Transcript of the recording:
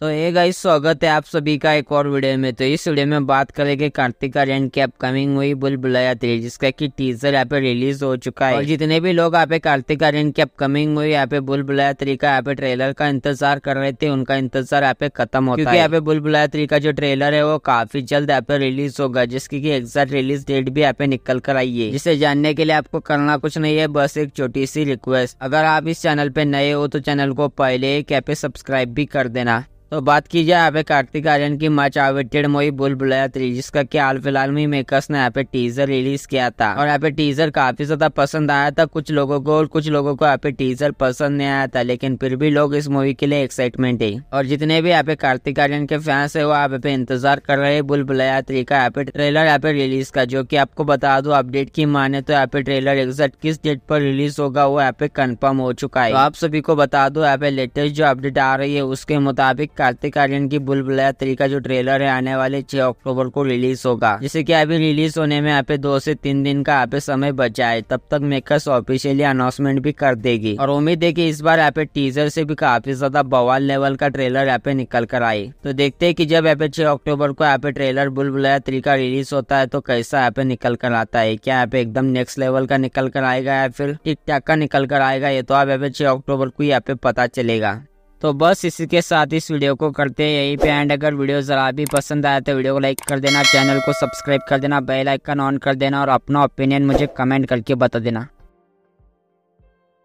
तो ये गाइस स्वागत है आप सभी का एक और वीडियो में तो इस वीडियो में बात करेंगे कार्तिक आर्यन की अपकमिंग हुई बुल बुलाया थ्री जिसका कि टीजर यहाँ पे रिलीज हो चुका है और जितने भी लोग यहाँ पे कार्तिक आर्यन की अपकमिंग हुई यहाँ पे बुल बुलाया थ्री का यहाँ पे ट्रेलर का इंतजार कर रहे थे उनका इंतजार यहाँ पे खत्म हो क्यूँकी यहाँ पे बुल बुलाया थ्री का जो ट्रेलर है वो काफी जल्द यहाँ पे रिलीज होगा जिसकी की एग्जैक्ट रिलीज डेट भी यहाँ पे निकल कर आई है जिसे जानने के लिए आपको करना कुछ नहीं है बस एक छोटी सी रिक्वेस्ट अगर आप इस चैनल पे नए हो तो चैनल को पहले एक यहाँ पे सब्सक्राइब भी कर देना तो बात की जाए यहाँ पे कार्तिक आर्यन की much awaited movie Bhool Bhulaiyaa three जिसका कि हाल फिलहाल में मेकर्स ने यहाँ पे टीजर रिलीज किया था और यहाँ पे टीजर काफी ज्यादा पसंद आया था कुछ लोगों को और कुछ लोगों को यहाँ पे टीजर पसंद नहीं आया था लेकिन फिर भी लोग इस मूवी के लिए एक्साइटमेंट है और जितने भी यहाँ पे कार्तिक आर्यन के फैंस है वो यहाँ पे इंतजार कर रहे हैं बुल बुलाया थ्री का यहाँ पे ट्रेलर यहाँ पे रिलीज का जो की आपको बता दो अपडेट की माने तो यहाँ पे ट्रेलर एग्जैक्ट किस डेट पर रिलीज होगा वो यहाँ पे कन्फर्म हो चुका है आप सभी को बता दो यहाँ पे लेटेस्ट जो अपडेट आ रही है उसके मुताबिक कार्तिक आर्यन की बुलबुलाया तरीका जो ट्रेलर है आने वाले छह अक्टूबर को रिलीज होगा जैसे की अभी रिलीज होने में यहाँ पे दो से तीन दिन का यहाँ पे समय बचा है तब तक मेकर्स ऑफिशियली अनाउंसमेंट भी कर देगी और उम्मीद है की इस बार यहाँ पे टीजर से भी काफी ज्यादा बवाल लेवल का ट्रेलर यहाँ पे निकल कर आई तो देखते है की जब यहाँ पे छह अक्टूबर को यहाँ पे ट्रेलर बुलबुलाया तरीका रिलीज होता है तो कैसा यहाँ पे निकल कर आता है क्या यहाँ पे एकदम नेक्स्ट लेवल का निकल कर आएगा या फिर टिक टाक का निकल कर आएगा ये तो आप यहाँ पे छह अक्टूबर को यहाँ पे पता चलेगा तो बस इसी के साथ इस वीडियो को करते हैं यहीं पे एंड अगर वीडियो ज़रा भी पसंद आया तो वीडियो को लाइक कर देना चैनल को सब्सक्राइब कर देना बेल आइकन ऑन कर देना और अपना ओपिनियन मुझे कमेंट करके बता देना